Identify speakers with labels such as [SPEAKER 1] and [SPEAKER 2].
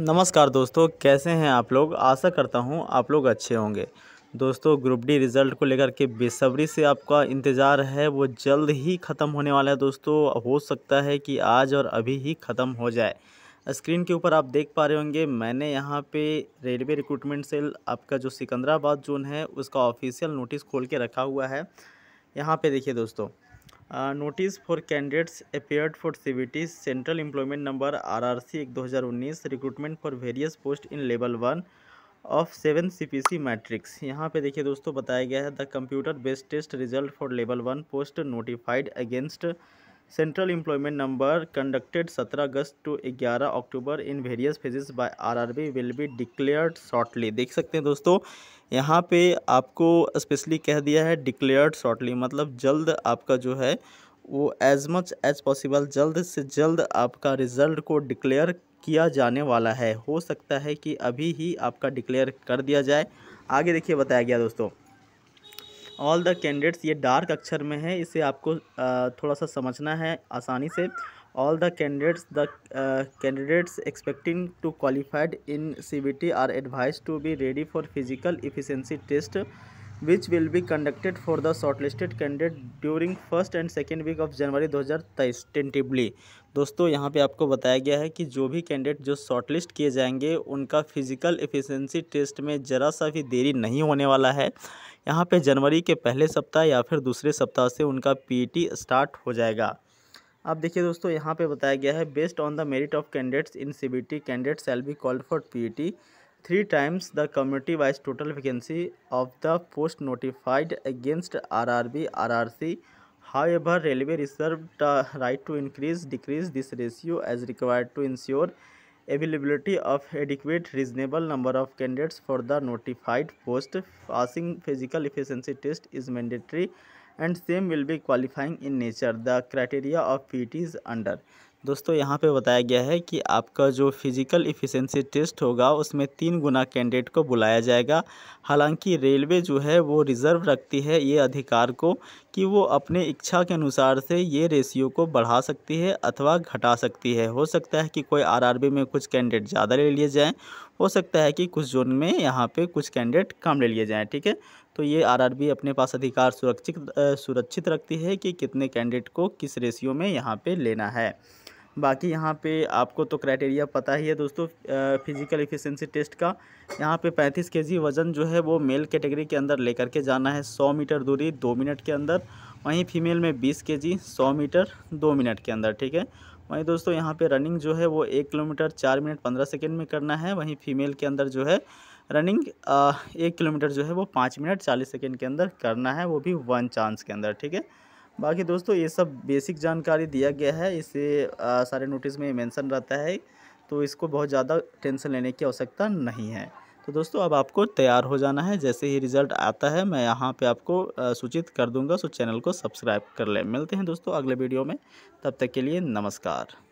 [SPEAKER 1] नमस्कार दोस्तों कैसे हैं आप लोग आशा करता हूं आप लोग अच्छे होंगे दोस्तों ग्रुप डी रिज़ल्ट को लेकर के बेसब्री से आपका इंतज़ार है वो जल्द ही ख़त्म होने वाला है दोस्तों हो सकता है कि आज और अभी ही ख़त्म हो जाए स्क्रीन के ऊपर आप देख पा रहे होंगे मैंने यहाँ पे रेलवे रिक्रूटमेंट सेल आपका जो सिकंदराबाद जोन है उसका ऑफिशियल नोटिस खोल के रखा हुआ है यहाँ पर देखिए दोस्तों notice for candidates appeared for CBT central employment number R R C एक दो हज़ार उन्नीस recruitment for various post in level one of seven C P C matrix यहाँ पे देखिए दोस्तों बताया गया है the computer based test result for level one post notified against central employment number conducted 17 August to 11 October in various phases by RRB will be declared shortly देख सकते हैं दोस्तों यहाँ पे आपको स्पेशली कह दिया है डिक्लेयर्ड शॉर्टली मतलब जल्द आपका जो है वो एज मच एज पॉसिबल जल्द से जल्द आपका रिजल्ट को डिक्लेयर किया जाने वाला है हो सकता है कि अभी ही आपका डिक्लेयर कर दिया जाए आगे देखिए बताया गया दोस्तों ऑल द कैंडिडेट्स ये डार्क अक्षर में है इसे आपको थोड़ा सा समझना है आसानी से all the candidates the candidates expecting to qualified in C B T R advise to be ready for physical efficiency test which will be conducted for the shortlisted candidate during first and second week of January 2023 tentatively दोस्तों यहाँ पे आपको बताया गया है कि जो भी कैंडिडेट जो शॉर्टलिस्ट किए जाएंगे उनका फिजिकल एफिशिएंसी टेस्ट में ज़रा सा भी देरी नहीं होने वाला है यहाँ पे जनवरी के पहले सप्ताह या फिर दूसरे सप्ताह से उनका पीटी स्टार्ट e हो जाएगा अब देखिए दोस्तों यहाँ पे बताया गया है based on the merit of candidates in C T candidate shall be called for T three times the community wise total vacancy of the post notified against RRB RRC. However, railway reserved the right to increase decrease this ratio as required to ensure availability of adequate reasonable number of candidates for the notified post passing physical efficiency test is mandatory and same will be qualifying in nature the criteria of pt is under दोस्तों यहाँ पे बताया गया है कि आपका जो physical efficiency test होगा उसमें तीन गुना कैंडिडेट को बुलाया जाएगा हालांकि रेलवे जो है वो रिज़र्व रखती है ये अधिकार को कि वो अपने इच्छा के अनुसार से ये रेशियो को बढ़ा सकती है अथवा घटा सकती है हो सकता है कि कोई आरआरबी में कुछ कैंडिडेट ज़्यादा ले लिए जाएँ हो सकता है कि कुछ जोन में यहाँ पे कुछ कैंडिडेट काम ले लिए जाएँ ठीक है तो ये आरआरबी अपने पास अधिकार सुरक्षित सुरक्षित रखती है कि कितने कैंडिडेट को किस रेशियो में यहाँ पर लेना है बाकी यहाँ पे आपको तो क्राइटेरिया पता ही है दोस्तों फिजिकल इफिशेंसी टेस्ट का यहाँ पे 35 केजी वज़न जो है वो मेल कैटेगरी के, के अंदर लेकर के जाना है 100 मीटर दूरी दो मिनट के अंदर वहीं फीमेल में बीस के जी सौ मीटर दो मिनट के अंदर ठीक है वहीं दोस्तों यहाँ पे रनिंग जो है वो एक किलोमीटर चार मिनट पंद्रह सेकेंड में करना है वहीं फीमेल के अंदर जो है रनिंग एक किलोमीटर जो है वो पाँच मिनट चालीस सेकेंड के अंदर करना है वो भी वन चांस के अंदर ठीक है बाकी दोस्तों ये सब बेसिक जानकारी दिया गया है इसे सारे नोटिस में मेंशन रहता है तो इसको बहुत ज़्यादा टेंशन लेने की आवश्यकता नहीं है तो दोस्तों अब आपको तैयार हो जाना है जैसे ही रिज़ल्ट आता है मैं यहाँ पे आपको सूचित कर दूंगा सो चैनल को सब्सक्राइब कर लें मिलते हैं दोस्तों अगले वीडियो में तब तक के लिए नमस्कार